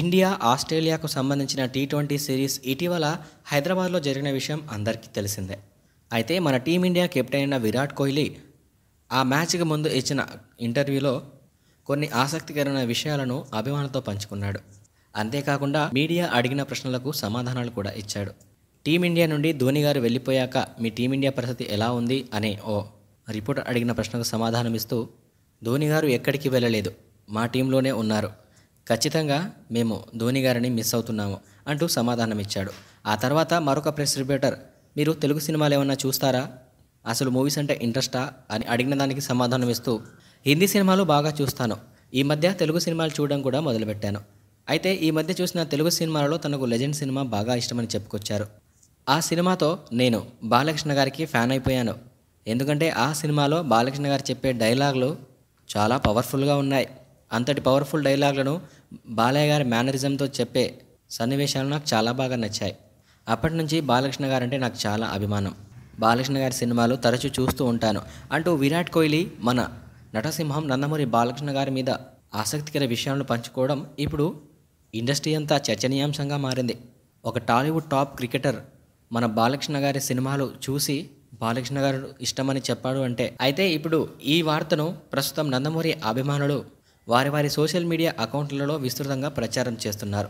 India ఆస్ట్రేలియాకు సంబంధించిన T twenty series ఇటీవల హైదరాబాద్లో జరిగిన విషయం అందరికీ తెలిసిందే అయితే మన టీమిండియా కెప్టెన్ అయిన విరాట్ కోహ్లీ ఆ మ్యాచ్కి ముందు ఇచ్చిన ఇంటర్వ్యూలో కొన్ని ఆసక్తికరమైన విషయాలను అభిమానులతో పంచుకున్నాడు అంతేకాకుండా మీడియా అడిగిన ప్రశ్నలకు సమాధానాలు కూడా ఇచ్చాడు టీమిండియా నుండి ధోని గారు వెళ్ళిపోయాక మీ టీమిండియా పరిస్థితి ఎలా ఉంది అనే ఓ రిపోర్టర్ అడిగిన ప్రశ్నకు సమాధానమిస్తూ ధోని గారు ఎక్కడికి వెళ్ళలేదు మా టీంలోనే ఉన్నారు ఖచ్చితంగా మేము ధోని గారిని మిస్ అవుతున్నాము అంటూ సమాధానమిచ్చాడు ఆ తర్వాత మరొక ప్రెస్ రిపోర్టర్ మీరు తెలుగు సినిమాలు ఏమన్నా చూస్తారా అసలు మూవీస్ అంటే ఇంట్రెస్టా అని అడిగిన దానికి సమాధానం ఇస్తూ హిందీ సినిమాలు బాగా చూస్తాను ఈ మధ్య తెలుగు సినిమాలు చూడడం కూడా మొదలుపెట్టాను అయితే ఈ మధ్య చూసిన తెలుగు సినిమాలలో తనకు లెజెండ్ సినిమా బాగా ఇష్టమని చెప్పుకొచ్చారు ఆ సినిమాతో నేను బాలకృష్ణ గారికి ఫ్యాన్ అయిపోయాను ఎందుకంటే ఆ సినిమాలో బాలకృష్ణ గారు చెప్పే డైలాగులు చాలా పవర్ఫుల్గా ఉన్నాయి అంతటి పవర్ఫుల్ డైలాగులను బాలయ్య గారి మేనరిజంతో చెప్పే సన్నివేశాలు నాకు చాలా బాగా నచ్చాయి అప్పటి నుంచి బాలకృష్ణ గారు అంటే నాకు చాలా అభిమానం బాలకృష్ణ గారి సినిమాలు తరచూ చూస్తూ ఉంటాను అంటూ విరాట్ కోహ్లీ మన నటసింహం నందమూరి బాలకృష్ణ గారి మీద ఆసక్తికర విషయాలను పంచుకోవడం ఇప్పుడు ఇండస్ట్రీ అంతా చర్చనీయాంశంగా మారింది ఒక టాలీవుడ్ టాప్ క్రికెటర్ మన బాలకృష్ణ గారి సినిమాలు చూసి బాలకృష్ణ గారు ఇష్టమని చెప్పాడు అంటే అయితే ఇప్పుడు ఈ వార్తను ప్రస్తుతం నందమూరి అభిమానులు వారి వారి సోషల్ మీడియా అకౌంట్లలో విస్తృతంగా ప్రచారం చేస్తున్నారు